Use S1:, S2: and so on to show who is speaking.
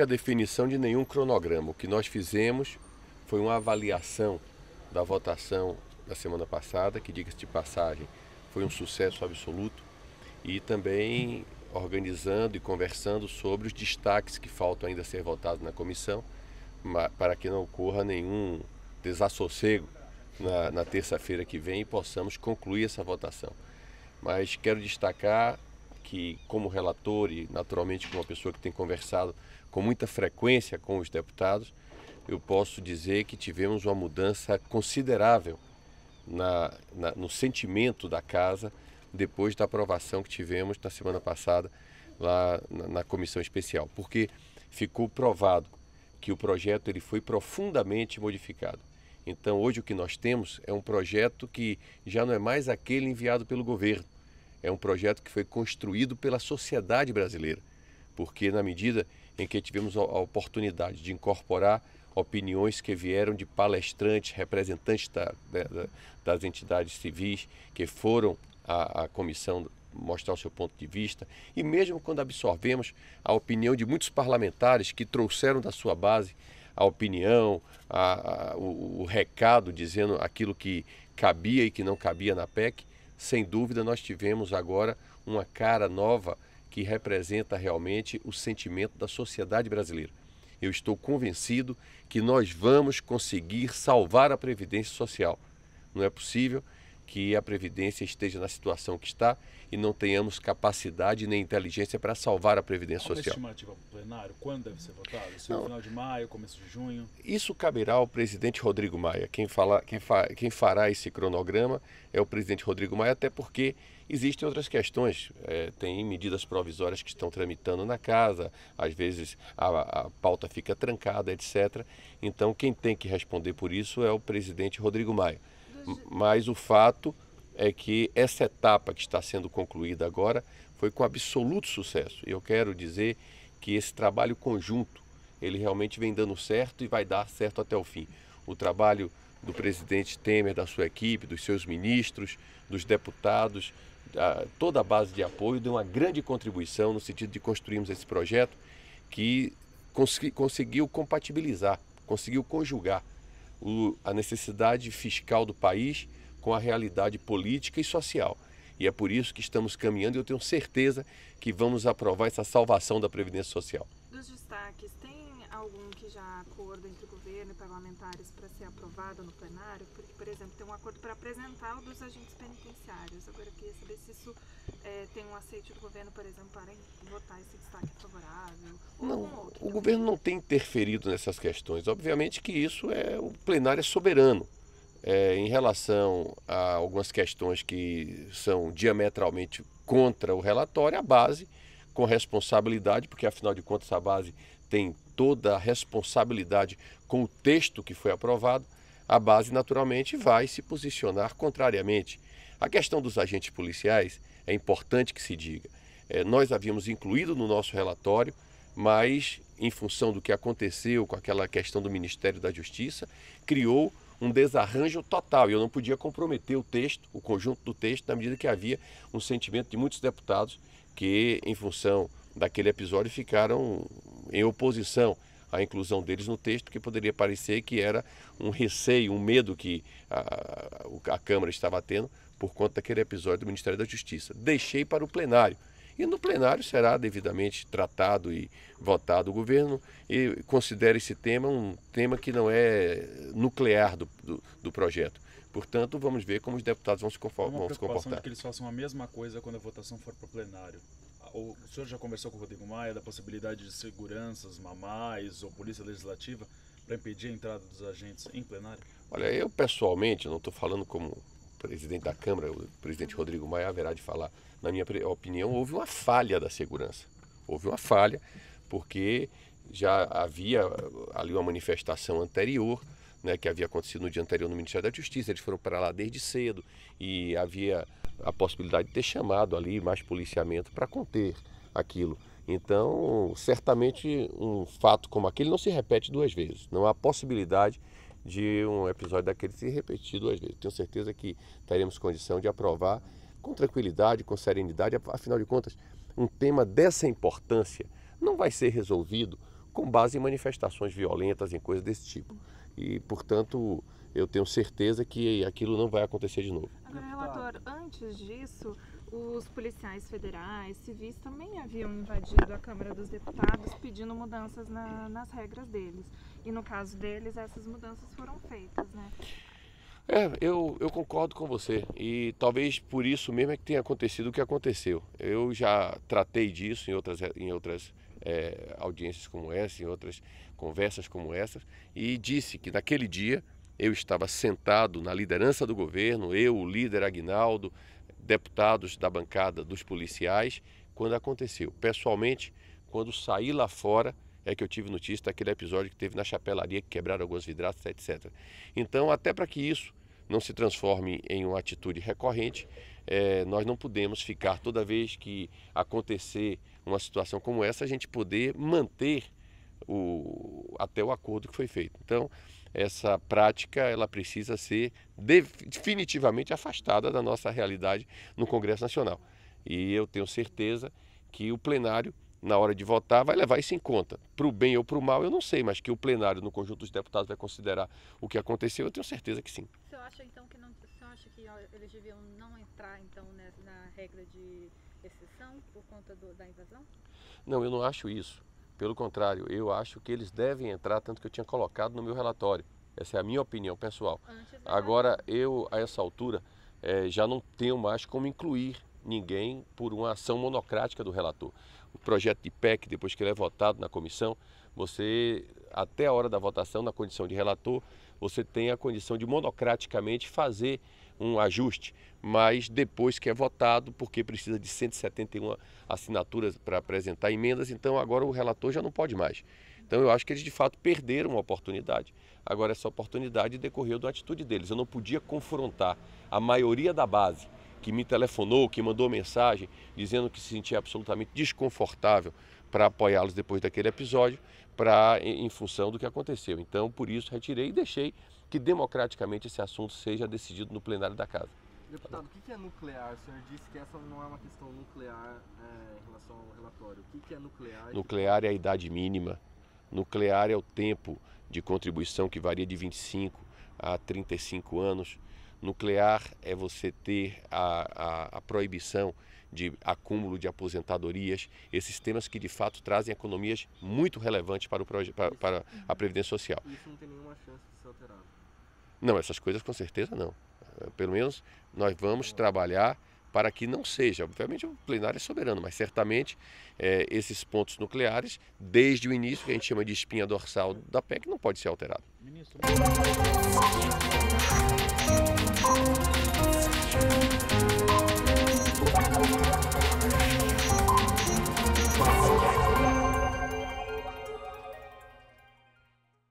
S1: houve a definição de nenhum cronograma. O que nós fizemos foi uma avaliação da votação da semana passada, que, diga-se de passagem, foi um sucesso absoluto, e também organizando e conversando sobre os destaques que faltam ainda ser votados na comissão, para que não ocorra nenhum desassossego na, na terça-feira que vem e possamos concluir essa votação. Mas quero destacar que, como relator e naturalmente como uma pessoa que tem conversado com muita frequência com os deputados, eu posso dizer que tivemos uma mudança considerável na, na, no sentimento da casa depois da aprovação que tivemos na semana passada lá na, na, comissão especial, porque ficou provado que o projeto ele foi profundamente modificado. Então hoje o que nós temos é um projeto que já não é mais aquele enviado pelo governo, é um projeto que foi construído pela sociedade brasileira porque na medida em que tivemos a oportunidade de incorporar opiniões que vieram de palestrantes, representantes da, da, das entidades civis que foram à, à comissão mostrar o seu ponto de vista, e mesmo quando absorvemos a opinião de muitos parlamentares que trouxeram da sua base a opinião, a, a, o, o, recado dizendo aquilo que cabia e que não cabia na PEC, sem dúvida nós tivemos agora uma cara nova que representa realmente o sentimento da sociedade brasileira. Eu estou convencido que nós vamos conseguir salvar a Previdência Social. Não é possível que a Previdência esteja na situação que está e não tenhamos capacidade nem inteligência para salvar a Previdência Há é Social. estimativa tipo, plenário, quando deve ser votado? Se no é final de maio, começo de junho? Isso caberá ao presidente Rodrigo Maia. Quem, fala, quem, fa, quem fará esse cronograma é o presidente Rodrigo Maia, até porque existem outras questões. É, tem medidas provisórias que estão tramitando na casa, às vezes a, a pauta fica trancada, etc. Então, quem tem que responder por isso é o presidente Rodrigo Maia. Mas o fato é que essa etapa que está sendo concluída agora foi com absoluto sucesso. E eu quero dizer que esse trabalho conjunto, ele realmente vem dando certo e vai dar certo até o fim. O trabalho do presidente Temer, da sua equipe, dos seus ministros, dos deputados, toda a base de apoio deu uma grande contribuição no sentido de construirmos esse projeto que conseguiu compatibilizar, conseguiu conjugar o, a necessidade fiscal do país com a realidade política e social. E é por isso que estamos caminhando e eu tenho certeza que vamos aprovar essa salvação da Previdência Social. Dos destaques, tem algum que já há acordo entre governo e parlamentares para ser aprovado no plenário? Porque, por exemplo, tem um acordo para apresentar o dos agentes penitenciários. Agora eu queria saber se isso é, tem um aceite do governo, por exemplo, para votar esse destaque favorável. não, outro, o governo não tem interferido nessas questões. Obviamente que isso é o plenário é soberano. É, em relação a algumas questões que são diametralmente contra o relatório, a base com responsabilidade, porque afinal de contas a base tem toda a responsabilidade com o texto que foi aprovado, a base naturalmente vai se posicionar contrariamente. A questão dos agentes policiais é importante que se diga. É, nós havíamos incluído no nosso relatório, mas em função do que aconteceu com aquela questão do Ministério da Justiça, criou um desarranjo total. E eu não podia comprometer o texto, o conjunto do texto, na medida que havia um sentimento de muitos deputados que, em função daquele episódio ficaram em oposição à inclusão deles no texto, que poderia parecer que era um receio, um medo que a, a Câmara estava tendo por conta daquele episódio do Ministério da Justiça. Deixei para o plenário. E no plenário será devidamente tratado e votado o governo e considera esse tema um tema que não é nuclear do, do, do projeto. Portanto, vamos ver como os deputados vão se, conform, é vão se comportar. que eles façam a mesma coisa quando a votação for para o plenário o senhor já conversou com o Rodrigo Maia da possibilidade de seguranças mamais ou polícia legislativa para impedir a entrada dos agentes em plenário? Olha, eu pessoalmente não estou falando como presidente da Câmara, o presidente Rodrigo Maia haverá de falar. Na minha opinião, houve uma falha da segurança. Houve uma falha, porque já havia ah, ali uma manifestação anterior, né, que havia acontecido no dia anterior no Ministério da Justiça. Eles foram para lá desde cedo e havia a possibilidade de ter chamado ali mais policiamento para conter aquilo. Então, certamente um fato como aquele não se repete duas vezes. Não há possibilidade de um episódio daquele se repetir duas vezes. Tenho certeza que teremos condição de aprovar com tranquilidade, com serenidade. Afinal de contas, um tema dessa importância não vai ser resolvido com base em manifestações violentas, em coisas desse tipo. E, portanto, eu tenho certeza que aquilo não vai acontecer de novo antes disso, os policiais federais, civis também haviam invadido a Câmara dos Deputados pedindo mudanças na, nas regras deles. E no caso deles, essas mudanças foram feitas, né? É, eu, eu concordo com você e talvez por isso mesmo é que tenha acontecido o que aconteceu. Eu já tratei disso em outras, em outras é, audiências como essa, em outras conversas como essas, e disse que naquele dia eu estava sentado na liderança do governo, eu, o líder Agnaldo, deputados da bancada dos policiais, quando aconteceu. Pessoalmente, quando saí lá fora, é que eu tive notícia daquele episódio que teve na chapelaria, que quebraram algumas vidraças, etc. Então, até para que isso não se transforme em uma atitude recorrente, é, nós não podemos ficar toda vez que acontecer uma situação como essa, a gente poder manter o, até o acordo que foi feito. Então, essa prática ela precisa ser definitivamente afastada da nossa realidade no Congresso Nacional. E eu tenho certeza que o plenário, na hora de votar, vai levar isso em conta. Para o bem ou para o mal, eu não sei, mas que o plenário, no conjunto dos deputados, vai considerar o que aconteceu, eu tenho certeza que sim. Você acha, então, que, não, acha que eles deviam não entrar, então, na regra de exceção por conta do, da invasão? Não, eu não acho isso. Pelo contrário, eu acho que eles devem entrar, tanto que eu tinha colocado no meu relatório. Essa é a minha opinião pessoal. Agora, eu, a essa altura, é, já não tenho mais como incluir ninguém por uma ação monocrática do relator. O projeto de PEC, depois que ele é votado na comissão, você, até a hora da votação, na condição de relator, você tem a condição de monocraticamente fazer um ajuste, mas depois que é votado, porque precisa de 171 assinaturas para apresentar emendas, então agora o relator já não pode mais. Então eu acho que eles de fato perderam uma oportunidade. Agora essa oportunidade decorreu da atitude deles. Eu não podia confrontar a maioria da base que me telefonou, que mandou mensagem dizendo que se sentia absolutamente desconfortável para apoiá-los depois daquele episódio, para em função do que aconteceu. Então, por isso retirei e deixei que democraticamente esse assunto seja decidido no plenário da casa. Deputado, o que é nuclear? O senhor disse que essa não é uma questão nuclear é, em relação ao relatório. O que é nuclear? Nuclear é a idade mínima. Nuclear é o tempo de contribuição que varia de 25 a 35 anos. Nuclear é você ter a, a, a proibição de acúmulo de aposentadorias, esses temas que de fato trazem economias muito relevantes para, o para, para a Previdência Social. Isso não tem nenhuma chance de ser alterado. Não, essas coisas com certeza não. Eh, pelo menos nós vamos trabalhar para que não seja. Obviamente o plenário é soberano, mas certamente é, esses pontos nucleares, desde o início, que a gente chama de espinha dorsal da PEC, não pode ser alterado. Ministro.